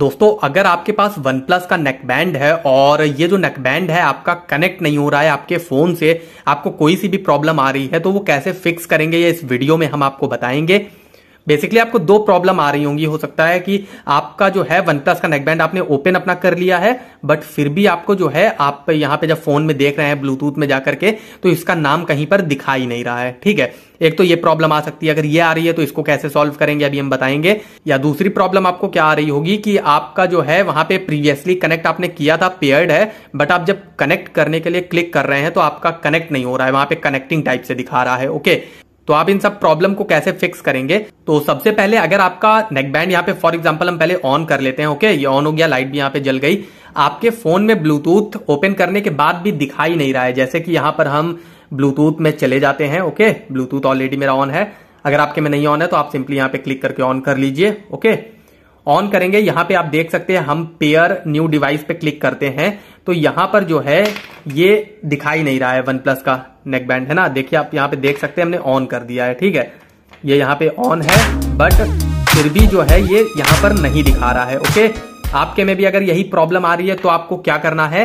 दोस्तों अगर आपके पास वन प्लस का नेक बैंड है और ये जो नेक बैंड है आपका कनेक्ट नहीं हो रहा है आपके फोन से आपको कोई सी भी प्रॉब्लम आ रही है तो वो कैसे फिक्स करेंगे ये इस वीडियो में हम आपको बताएंगे बेसिकली आपको दो प्रॉब्लम आ रही होंगी हो सकता है कि आपका जो है वन प्लस का नेकबैंड आपने ओपन अपना कर लिया है बट फिर भी आपको जो है आप यहाँ पे जब फोन में देख रहे हैं ब्लूटूथ में जाकर के तो इसका नाम कहीं पर दिखाई नहीं रहा है ठीक है एक तो ये प्रॉब्लम आ सकती है अगर ये आ रही है तो इसको कैसे सॉल्व करेंगे अभी हम बताएंगे या दूसरी प्रॉब्लम आपको क्या आ रही होगी कि आपका जो है वहां पे प्रीवियसली कनेक्ट आपने किया था पेयर्ड है बट आप जब कनेक्ट करने के लिए क्लिक कर रहे हैं तो आपका कनेक्ट नहीं हो रहा है वहां पे कनेक्टिंग टाइप से दिखा रहा है ओके तो आप इन सब प्रॉब्लम को कैसे फिक्स करेंगे तो सबसे पहले अगर आपका नेक बैंड यहाँ पे फॉर एग्जाम्पल हम पहले ऑन कर लेते हैं ओके ये ऑन हो गया लाइट भी यहाँ पे जल गई आपके फोन में ब्लूटूथ ओपन करने के बाद भी दिखाई नहीं रहा है जैसे कि यहां पर हम ब्लूटूथ में चले जाते हैं ओके ब्लूटूथ ऑलरेडी मेरा ऑन है अगर आपके में नहीं ऑन है तो आप सिंपली यहां पे क्लिक करके ऑन कर लीजिए ओके ऑन करेंगे यहां पे आप देख सकते हैं हम पेयर न्यू डिवाइस पे क्लिक करते हैं तो यहां पर जो है ये दिखाई नहीं रहा है वन प्लस का नेक बैंड है ना देखिए आप यहां पे देख सकते हैं हमने ऑन कर दिया है ठीक है ये यहां पे ऑन है बट फिर भी जो है ये यहां पर नहीं दिखा रहा है ओके आपके में भी अगर यही प्रॉब्लम आ रही है तो आपको क्या करना है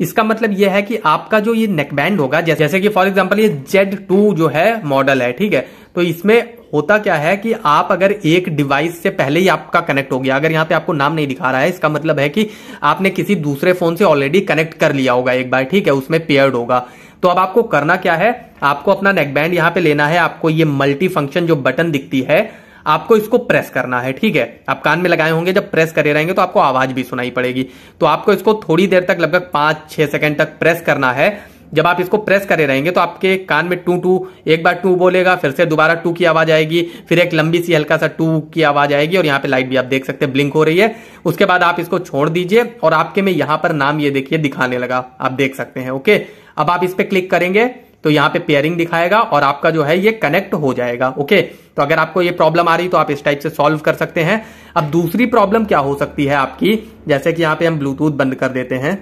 इसका मतलब यह है कि आपका जो ये नेकबैंड होगा जैसे कि फॉर एग्जाम्पल ये जेड टू जो है मॉडल है ठीक है तो इसमें होता क्या है कि आप अगर एक डिवाइस से पहले ही आपका कनेक्ट हो गया अगर यहाँ पे आपको नाम नहीं दिखा रहा है इसका मतलब है कि आपने किसी दूसरे फोन से ऑलरेडी कनेक्ट कर लिया होगा एक बार ठीक है उसमें पेयर्ड होगा तो अब आपको करना क्या है आपको अपना नेकबैंड यहाँ पे लेना है आपको ये मल्टी फंक्शन जो बटन दिखती है आपको इसको प्रेस करना है ठीक है आप कान में लगाए होंगे जब प्रेस करे रहेंगे तो आपको आवाज भी सुनाई पड़ेगी तो आपको इसको थोड़ी देर तक लगभग पांच छह सेकेंड तक प्रेस करना है जब आप इसको प्रेस करे रहेंगे तो आपके कान में टू टू एक बार टू बोलेगा फिर से दोबारा टू की आवाज आएगी फिर एक लंबी सी हल्का सा टू की आवाज आएगी और यहाँ पे लाइट भी आप देख सकते हैं ब्लिंक हो रही है उसके बाद आप इसको छोड़ दीजिए और आपके में यहां पर नाम ये देखिए दिखाने लगा आप देख सकते हैं ओके अब आप इस पर क्लिक करेंगे तो यहाँ पे पेयरिंग दिखाएगा और आपका जो है ये कनेक्ट हो जाएगा ओके तो अगर आपको ये प्रॉब्लम आ रही तो आप इस टाइप से सॉल्व कर सकते हैं अब दूसरी प्रॉब्लम क्या हो सकती है आपकी जैसे कि यहाँ पे हम ब्लूटूथ बंद कर देते हैं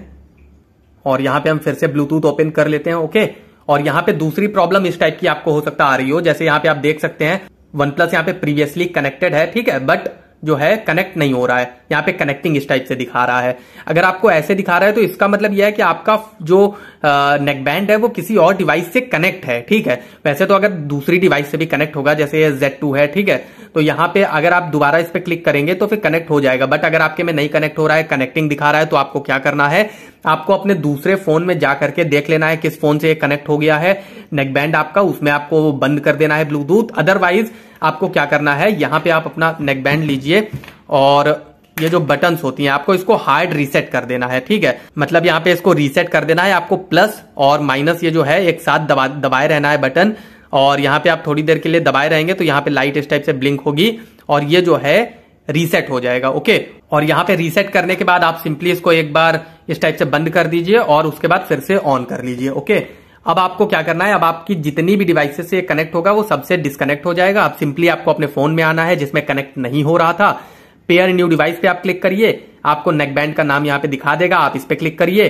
और यहाँ पे हम फिर से ब्लूटूथ ओपन कर लेते हैं ओके और यहाँ पे दूसरी प्रॉब्लम इस टाइप की आपको हो सकता आ रही हो जैसे यहाँ पे आप देख सकते हैं वन प्लस यहाँ पे प्रीवियसली कनेक्टेड है ठीक है बट जो है कनेक्ट नहीं हो रहा है यहाँ पे कनेक्टिंग इस टाइप से दिखा रहा है अगर आपको ऐसे दिखा रहा है तो इसका मतलब यह है कि आपका जो नेक बैंड है वो किसी और डिवाइस से कनेक्ट है ठीक है वैसे तो अगर दूसरी डिवाइस से भी कनेक्ट होगा जैसे ये Z2 है ठीक है तो यहाँ पे अगर आप दोबारा इस पर क्लिक करेंगे तो फिर कनेक्ट हो जाएगा बट अगर आपके में नहीं कनेक्ट हो रहा है कनेक्टिंग दिखा रहा है तो आपको क्या करना है आपको अपने दूसरे फोन में जा करके देख लेना है किस फोन से कनेक्ट हो गया है नेकबैंड आपका उसमें आपको बंद कर देना है ब्लूटूथ अदरवाइज आपको क्या करना है यहाँ पे आप अपना नेकबैंड लीजिए और ये जो बटन्स होती हैं आपको इसको हार्ड रीसेट कर देना है ठीक है मतलब यहाँ पे इसको रीसेट कर देना है आपको प्लस और माइनस ये जो है एक साथ दबा दबाए रहना है बटन और यहाँ पे आप थोड़ी देर के लिए दबाए रहेंगे तो यहाँ पे लाइट इस टाइप से ब्लिंक होगी और ये जो है रीसेट हो जाएगा ओके और यहाँ पे रीसेट करने के बाद आप सिंपली इसको एक बार इस टाइप से बंद कर दीजिए और उसके बाद फिर से ऑन कर लीजिए ओके अब आपको क्या करना है अब आपकी जितनी भी डिवाइसेस से कनेक्ट होगा वो सबसे डिस्कनेक्ट हो जाएगा अब सिंपली आपको अपने फोन में आना है जिसमें कनेक्ट नहीं हो रहा था पेयर न्यू डिवाइस पे आप क्लिक करिए आपको नेक बैंड का नाम यहाँ पे दिखा देगा आप इस पर क्लिक करिए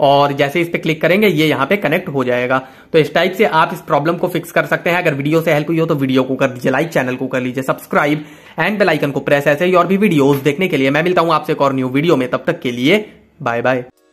और जैसे इस पर क्लिक करेंगे ये यहाँ पे कनेक्ट हो जाएगा तो इस टाइप से आप इस प्रॉब्लम को फिक्स कर सकते हैं अगर वीडियो से हेल्प हुई हो तो वीडियो को कर दीजिए लाइक चैनल को कर लीजिए सब्सक्राइब एंड बेलाइकन को प्रेस ऐसे ही और भी वीडियो देखने के लिए मैं मिलता हूं आपसे एक और न्यू वीडियो में तब तक के लिए बाय बाय